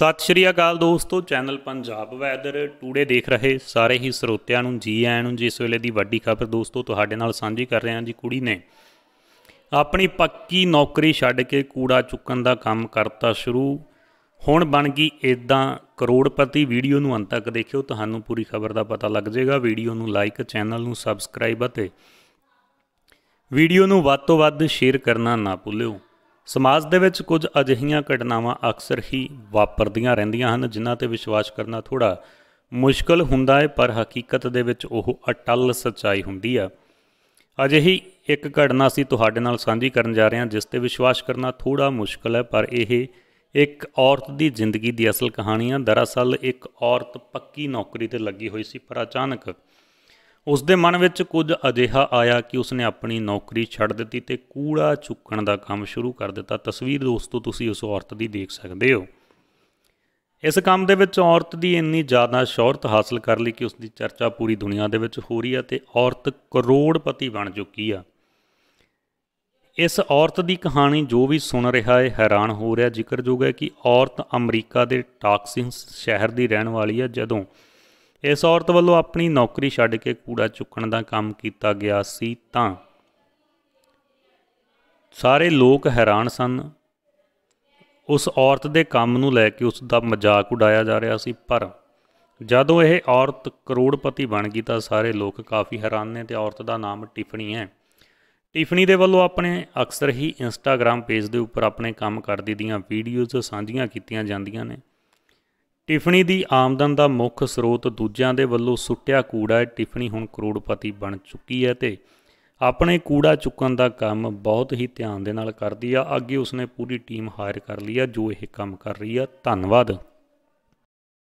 ਸਤਿ ਸ਼੍ਰੀ ਅਕਾਲ ਦੋਸਤੋ channel Punjab weather today ਦੇਖ ਰਹੇ ਸਾਰੇ ਹੀ ਸਰੋਤਿਆਂ ਨੂੰ ਜੀ ਆਇਆਂ ਨੂੰ ਜਿਸ ਵੇਲੇ ਦੀ ਵੱਡੀ ਖਬਰ ਦੋਸਤੋ ਤੁਹਾਡੇ ਨਾਲ ਸਾਂਝੀ ਕਰ ਰਹੇ ਹਾਂ ਜੀ ਕੁੜੀ ਨੇ ਆਪਣੀ ਪੱਕੀ ਨੌਕਰੀ ਛੱਡ ਕੇ ਕੂੜਾ ਚੁੱਕਣ ਦਾ ਕੰਮ ਕਰਤਾ ਸ਼ੁਰੂ ਹੁਣ ਬਣ ਗਈ ਇਦਾਂ ਕਰੋੜਪਤੀ ਵੀਡੀਓ ਨੂੰ ਅੰਤ ਤੱਕ ਦੇਖਿਓ ਤੁਹਾਨੂੰ ਪੂਰੀ ਖਬਰ ਦਾ ਪਤਾ ਲੱਗ ਜਾਏਗਾ ਵੀਡੀਓ ਨੂੰ ਲਾਈਕ ਚੈਨਲ ਨੂੰ ਸਬਸਕ੍ਰਾਈਬ ਅਤੇ ਵੀਡੀਓ ਨੂੰ ਵੱਧ ਤੋਂ ਵੱਧ ਸ਼ੇਅਰ ਕਰਨਾ ਨਾ ਭੁੱਲਿਓ ਸਮਾਜ ਦੇ ਵਿੱਚ ਕੁਝ ਅਜਿਹੀਆਂ ਘਟਨਾਵਾਂ ਅਕਸਰ ਹੀ ਵਾਪਰਦੀਆਂ ਰਹਿੰਦੀਆਂ ਹਨ ਜਿਨ੍ਹਾਂ ਤੇ ਵਿਸ਼ਵਾਸ ਕਰਨਾ ਥੋੜਾ ਮੁਸ਼ਕਲ ਹੁੰਦਾ ਹੈ ਪਰ ਹਕੀਕਤ ਦੇ ਵਿੱਚ ਉਹ ਅਟਲ ਸਚਾਈ ਹੁੰਦੀ ਆ ਅਜਿਹੀ ਇੱਕ ਘਟਨਾ ਸੀ ਤੁਹਾਡੇ ਨਾਲ ਸਾਂਝੀ ਕਰਨ ਜਾ ਰਿਹਾ ਜਿਸ ਤੇ ਵਿਸ਼ਵਾਸ ਕਰਨਾ ਥੋੜਾ ਮੁਸ਼ਕਲ ਹੈ ਪਰ ਇਹ ਇੱਕ ਔਰਤ ਦੀ ਜ਼ਿੰਦਗੀ ਦੀ ਅਸਲ ਕਹਾਣੀ ਆ ਦਰਅਸਲ ਇੱਕ ਔਰਤ ਪੱਕੀ ਨੌਕਰੀ ਤੇ ਲੱਗੀ ਹੋਈ ਸੀ ਪਰ ਅਚਾਨਕ ਉਸ ਦੇ ਮਨ ਵਿੱਚ ਕੁਝ ਅਜਿਹਾ ਆਇਆ ਕਿ ਉਸਨੇ ਆਪਣੀ ਨੌਕਰੀ ਛੱਡ ਦਿੱਤੀ ਤੇ ਕੂੜਾ ਚੁੱਕਣ ਦਾ ਕੰਮ ਸ਼ੁਰੂ ਕਰ ਦਿੱਤਾ ਤਸਵੀਰ ਦੋਸਤੋ ਤੁਸੀਂ ਉਸ ਔਰਤ ਦੀ ਦੇਖ ਸਕਦੇ ਹੋ ਇਸ ਕੰਮ ਦੇ ਵਿੱਚ ਔਰਤ ਦੀ ਇੰਨੀ ਜ਼ਿਆਦਾ ਸ਼ੋਹਰਤ ਹਾਸਲ ਕਰ ਲਈ ਕਿ ਉਸ ਦੀ ਚਰਚਾ ਪੂਰੀ ਦੁਨੀਆ ਦੇ ਵਿੱਚ ਹੋ ਰਹੀ ਹੈ ਤੇ ਔਰਤ ਕਰੋੜਪਤੀ ਬਣ ਚੁੱਕੀ ਆ ਇਸ ਔਰਤ ਦੀ ਕਹਾਣੀ ਜੋ ਵੀ ਸੁਣ ਰਿਹਾ ਹੈ ਹੈਰਾਨ ਹੋ ਰਿਹਾ ਜ਼ਿਕਰਯੋਗ ਹੈ ਕਿ ਔਰਤ ਅਮਰੀਕਾ ਦੇ ਟਾਕਸਿੰਗ ਸ਼ਹਿਰ ਦੀ ਰਹਿਣ ਵਾਲੀ ਹੈ ਜਦੋਂ ਇਸ ਔਰਤ ਵੱਲੋਂ ਆਪਣੀ ਨੌਕਰੀ ਛੱਡ ਕੇ ਕੂੜਾ ਚੁੱਕਣ ਦਾ ਕੰਮ ਕੀਤਾ ਗਿਆ ਸੀ ਤਾਂ ਸਾਰੇ ਲੋਕ ਹੈਰਾਨ ਸਨ ਉਸ ਔਰਤ ਦੇ ਕੰਮ ਨੂੰ ਲੈ ਕੇ ਉਸ ਦਾ ਮਜ਼ਾਕ ਉਡਾਇਆ ਜਾ ਰਿਹਾ ਸੀ ਪਰ ਜਦੋਂ ਇਹ ਔਰਤ ਕਰੋੜਪਤੀ ਬਣ ਗਈ ਤਾਂ ਸਾਰੇ ਲੋਕ ਕਾਫੀ ਹੈਰਾਨ ਨੇ ਤੇ ਔਰਤ ਦਾ ਨਾਮ ਟਿਫਨੀ ਹੈ ਟਿਫਨੀ ਦੇ ਵੱਲੋਂ ਆਪਣੇ ਅਕਸਰ ਹੀ ਇੰਸਟਾਗ੍ਰam ਪੇਜ ਦੇ ਉੱਪਰ ਆਪਣੇ ਕੰਮ ਕਰਦੀ ਦੀਆਂ ਵੀਡੀਓਜ਼ ਸਾਂਝੀਆਂ ਕੀਤੀਆਂ ਜਾਂਦੀਆਂ ਨੇ ਟਿਫਨੀ ਦੀ ਆਮਦਨ ਦਾ ਮੁੱਖ ਸਰੋਤ ਦੂਜਿਆਂ ਦੇ ਵੱਲੋਂ ਸੁੱਟਿਆ ਕੂੜਾ ਹੈ ਟਿਫਨੀ ਹੁਣ ਕਰੋੜਪਤੀ ਬਣ ਚੁੱਕੀ ਹੈ ਤੇ ਆਪਣੇ ਕੂੜਾ ਚੁੱਕਣ ਦਾ ਕੰਮ ਬਹੁਤ ਹੀ ਧਿਆਨ ਦੇ ਨਾਲ ਕਰਦੀ ਆ ਅੱਗੇ ਉਸਨੇ ਪੂਰੀ ਟੀਮ ਹਾਇਰ ਕਰ ਲਈ ਆ ਜੋ ਇਹ ਕੰਮ ਕਰ ਰਹੀ ਆ ਧੰਨਵਾਦ